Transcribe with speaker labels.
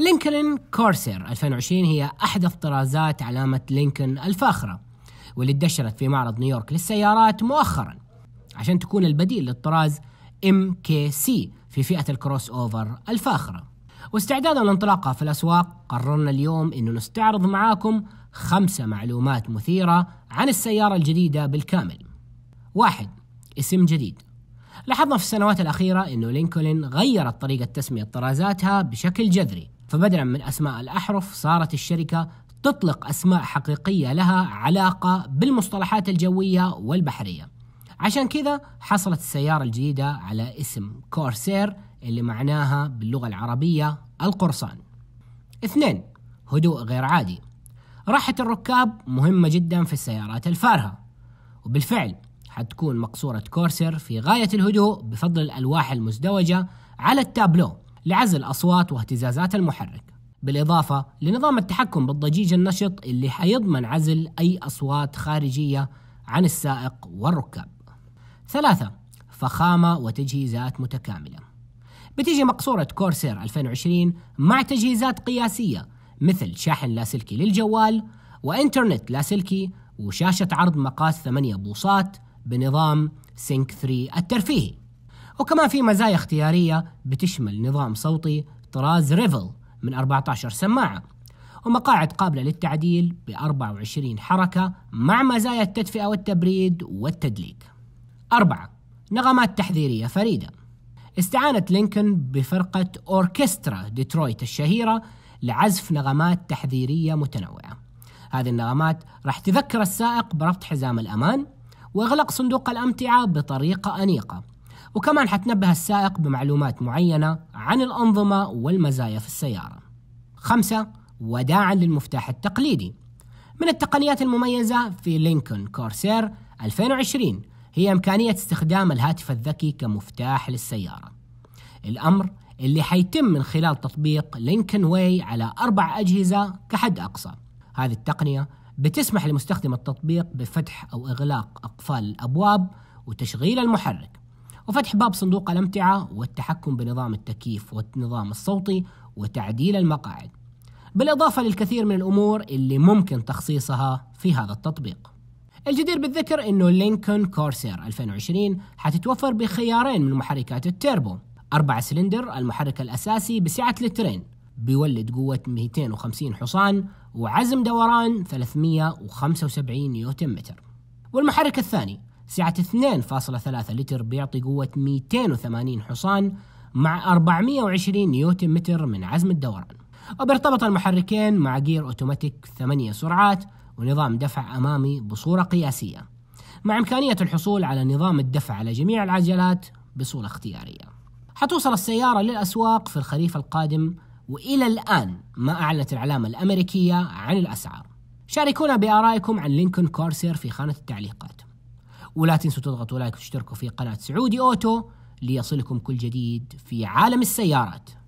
Speaker 1: لينكولن كورسير 2020 هي أحدث طرازات علامة لينكولن الفاخرة واللي اتدشرت في معرض نيويورك للسيارات مؤخرا عشان تكون البديل للطراز ام كي سي في فئة الكروس أوفر الفاخرة واستعدادا لانطلاقها في الأسواق قررنا اليوم أنه نستعرض معاكم خمسة معلومات مثيرة عن السيارة الجديدة بالكامل واحد اسم جديد لاحظنا في السنوات الأخيرة أنه لينكولن غيرت طريقة تسمية طرازاتها بشكل جذري فبدلا من أسماء الأحرف صارت الشركة تطلق أسماء حقيقية لها علاقة بالمصطلحات الجوية والبحرية عشان كذا حصلت السيارة الجديدة على اسم كورسير اللي معناها باللغة العربية القرصان اثنين هدوء غير عادي راحة الركاب مهمة جدا في السيارات الفارهة وبالفعل حتكون مقصورة كورسير في غاية الهدوء بفضل الألواح المزدوجة على التابلو لعزل أصوات واهتزازات المحرك بالإضافة لنظام التحكم بالضجيج النشط اللي حيضمن عزل أي أصوات خارجية عن السائق والركاب ثلاثة فخامة وتجهيزات متكاملة بتيجي مقصورة كورسير 2020 مع تجهيزات قياسية مثل شاحن لاسلكي للجوال وإنترنت لاسلكي وشاشة عرض مقاس 8 بوصات بنظام سينك 3 الترفيهي وكمان في مزايا اختيارية بتشمل نظام صوتي طراز ريفل من 14 سماعة ومقاعد قابلة للتعديل ب 24 حركة مع مزايا التدفئة والتبريد والتدليك. أربعة نغمات تحذيرية فريدة. استعانت لينكولن بفرقة أوركسترا ديترويت الشهيرة لعزف نغمات تحذيرية متنوعة. هذه النغمات راح تذكر السائق بربط حزام الأمان وإغلاق صندوق الأمتعة بطريقة أنيقة وكمان حتنبه السائق بمعلومات معينة عن الأنظمة والمزايا في السيارة خمسة وداعا للمفتاح التقليدي من التقنيات المميزة في لينكون كورسير 2020 هي إمكانية استخدام الهاتف الذكي كمفتاح للسيارة الأمر اللي حيتم من خلال تطبيق لينكن واي على أربع أجهزة كحد أقصى هذه التقنية بتسمح لمستخدم التطبيق بفتح أو إغلاق أقفال الأبواب وتشغيل المحرك وفتح باب صندوق الأمتعة والتحكم بنظام التكييف والنظام الصوتي وتعديل المقاعد بالإضافة للكثير من الأمور اللي ممكن تخصيصها في هذا التطبيق الجدير بالذكر أنه لينكون كورسير 2020 حتتوفر بخيارين من محركات التيربو أربعة سلندر المحرك الأساسي بسعة لترين بيولد قوة 250 حصان وعزم دوران 375 نيوتن متر والمحرك الثاني سعة 2.3 لتر بيعطي قوة 280 حصان مع 420 نيوتن متر من عزم الدوران وبيرتبط المحركين مع جير اوتوماتيك 8 سرعات ونظام دفع امامي بصورة قياسية مع امكانية الحصول على نظام الدفع على جميع العجلات بصورة اختيارية حتوصل السيارة للأسواق في الخريف القادم وإلى الآن ما أعلنت العلامة الأمريكية عن الأسعار شاركونا بآرائكم عن لينكون كورسير في خانة التعليقات ولا تنسوا تضغطوا لايك وتشتركوا في قناة سعودي أوتو ليصلكم كل جديد في عالم السيارات